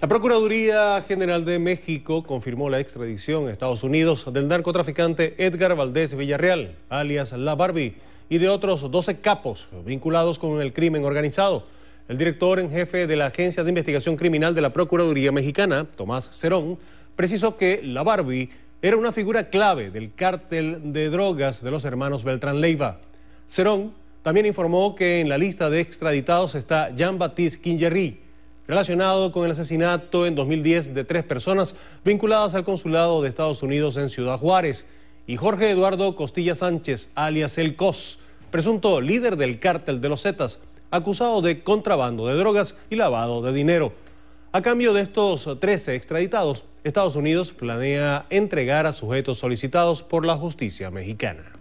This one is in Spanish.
La Procuraduría General de México confirmó la extradición a Estados Unidos del narcotraficante Edgar Valdés Villarreal, alias La Barbie, y de otros 12 capos vinculados con el crimen organizado. El director en jefe de la Agencia de Investigación Criminal de la Procuraduría Mexicana, Tomás Cerón, precisó que La Barbie era una figura clave del cártel de drogas de los hermanos Beltrán Leiva. Cerón también informó que en la lista de extraditados está Jean-Baptiste Quingerry, relacionado con el asesinato en 2010 de tres personas vinculadas al consulado de Estados Unidos en Ciudad Juárez, y Jorge Eduardo Costilla Sánchez, alias El COS, presunto líder del cártel de los Zetas, acusado de contrabando de drogas y lavado de dinero. A cambio de estos 13 extraditados, Estados Unidos planea entregar a sujetos solicitados por la justicia mexicana.